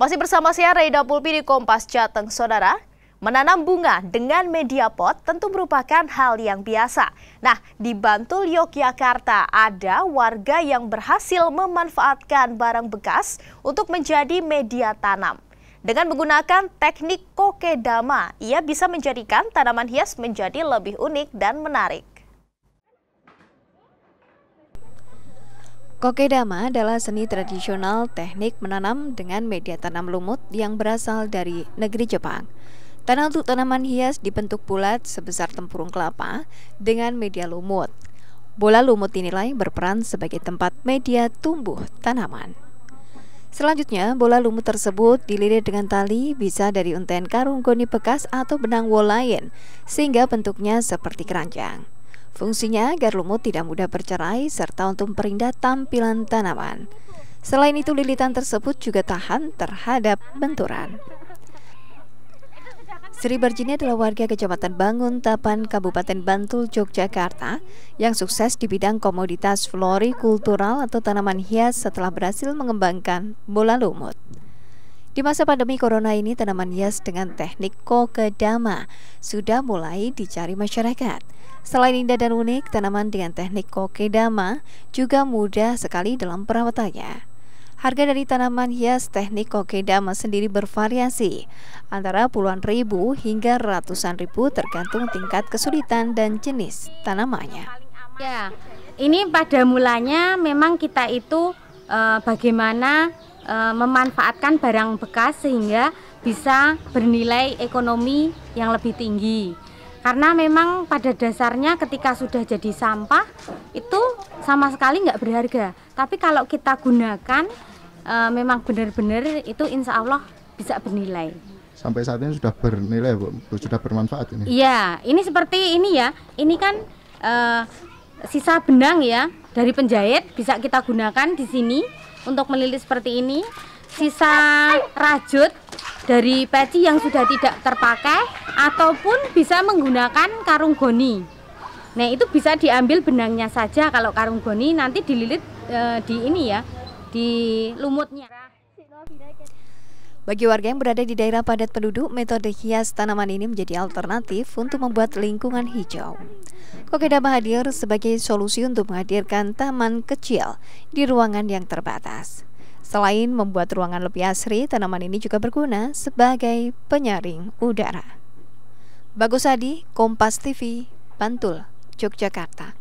Masih bersama saya Reida Pulpi di Kompas Jateng, Saudara. Menanam bunga dengan media pot tentu merupakan hal yang biasa. Nah, di Bantul, Yogyakarta ada warga yang berhasil memanfaatkan barang bekas untuk menjadi media tanam. Dengan menggunakan teknik kokedama, ia bisa menjadikan tanaman hias menjadi lebih unik dan menarik. Kokedama adalah seni tradisional teknik menanam dengan media tanam lumut yang berasal dari negeri Jepang. Tanah untuk tanaman hias dibentuk bulat sebesar tempurung kelapa dengan media lumut. Bola lumut dinilai berperan sebagai tempat media tumbuh tanaman. Selanjutnya, bola lumut tersebut dililit dengan tali bisa dari untaian karung goni bekas atau benang wol lain sehingga bentuknya seperti keranjang. Fungsinya agar lumut tidak mudah bercerai serta untuk memperindah tampilan tanaman. Selain itu, lilitan tersebut juga tahan terhadap benturan. Sri Barjini adalah warga Kecamatan Bangun, Tapan, Kabupaten Bantul, Yogyakarta yang sukses di bidang komoditas florikultural atau tanaman hias setelah berhasil mengembangkan bola lumut. Di masa pandemi corona ini, tanaman hias dengan teknik kokedama sudah mulai dicari masyarakat. Selain indah dan unik, tanaman dengan teknik kokedama juga mudah sekali dalam perawatannya. Harga dari tanaman hias teknik kokedama sendiri bervariasi, antara puluhan ribu hingga ratusan ribu tergantung tingkat kesulitan dan jenis tanamannya. Ya, ini pada mulanya memang kita itu e, bagaimana e, memanfaatkan barang bekas sehingga bisa bernilai ekonomi yang lebih tinggi. Karena memang pada dasarnya ketika sudah jadi sampah itu sama sekali nggak berharga. Tapi kalau kita gunakan e, memang benar-benar itu insya Allah bisa bernilai. Sampai saat ini sudah bernilai, Bu. Sudah bermanfaat ini. Iya, ini seperti ini ya. Ini kan e, sisa benang ya dari penjahit bisa kita gunakan di sini untuk melilit seperti ini sisa rajut dari peci yang sudah tidak terpakai ataupun bisa menggunakan karung goni nah itu bisa diambil benangnya saja kalau karung goni nanti dililit e, di ini ya di lumutnya bagi warga yang berada di daerah padat penduduk, metode hias tanaman ini menjadi alternatif untuk membuat lingkungan hijau. Kokedama hadir sebagai solusi untuk menghadirkan taman kecil di ruangan yang terbatas. Selain membuat ruangan lebih asri, tanaman ini juga berguna sebagai penyaring udara. Bagus Adi, Kompas TV, Bantul, Yogyakarta.